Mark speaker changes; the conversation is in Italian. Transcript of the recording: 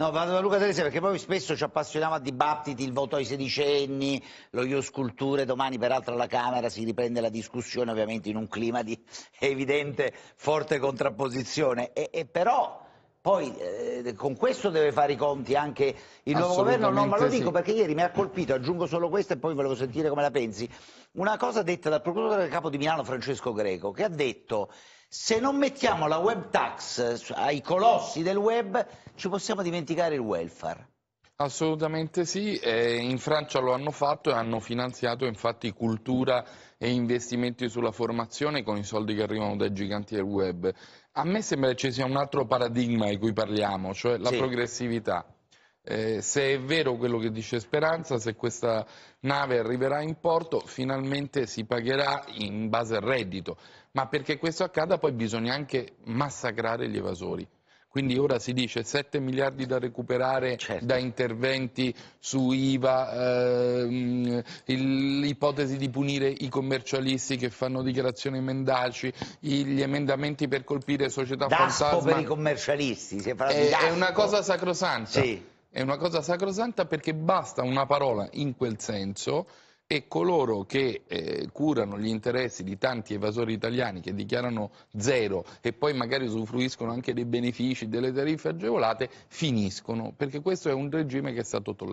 Speaker 1: No, vado da Luca Teresi perché poi spesso ci appassioniamo a dibattiti, il voto ai sedicenni, lo Ius Culture, domani peraltro alla Camera si riprende la discussione ovviamente in un clima di evidente forte contrapposizione, e, e però poi eh, con questo deve fare i conti anche il nuovo governo, no, ma lo dico sì. perché ieri mi ha colpito, aggiungo solo questo e poi volevo sentire come la pensi, una cosa detta dal procuratore capo di Milano Francesco Greco che ha detto se non mettiamo la web tax eh, ai colossi del web ci possiamo dimenticare
Speaker 2: il welfare. Assolutamente sì, eh, in Francia lo hanno fatto e hanno finanziato infatti cultura e investimenti sulla formazione con i soldi che arrivano dai giganti del web. A me sembra che ci sia un altro paradigma di cui parliamo, cioè la sì. progressività. Eh, se è vero quello che dice Speranza, se questa nave arriverà in porto, finalmente si pagherà in base al reddito. Ma perché questo accada poi bisogna anche massacrare gli evasori quindi ora si dice 7 miliardi da recuperare certo. da interventi su IVA, ehm, l'ipotesi di punire i commercialisti che fanno dichiarazioni mendaci, gli emendamenti per colpire società daspo fantasma. per i
Speaker 1: commercialisti, si parla eh, è, di È una cosa
Speaker 2: sacrosanta. Sì. È una cosa sacrosanta perché basta una parola in quel senso e coloro che eh, curano gli interessi di tanti evasori italiani che dichiarano zero e poi magari usufruiscono anche dei benefici delle tariffe agevolate finiscono, perché questo è un regime che è stato tollerato.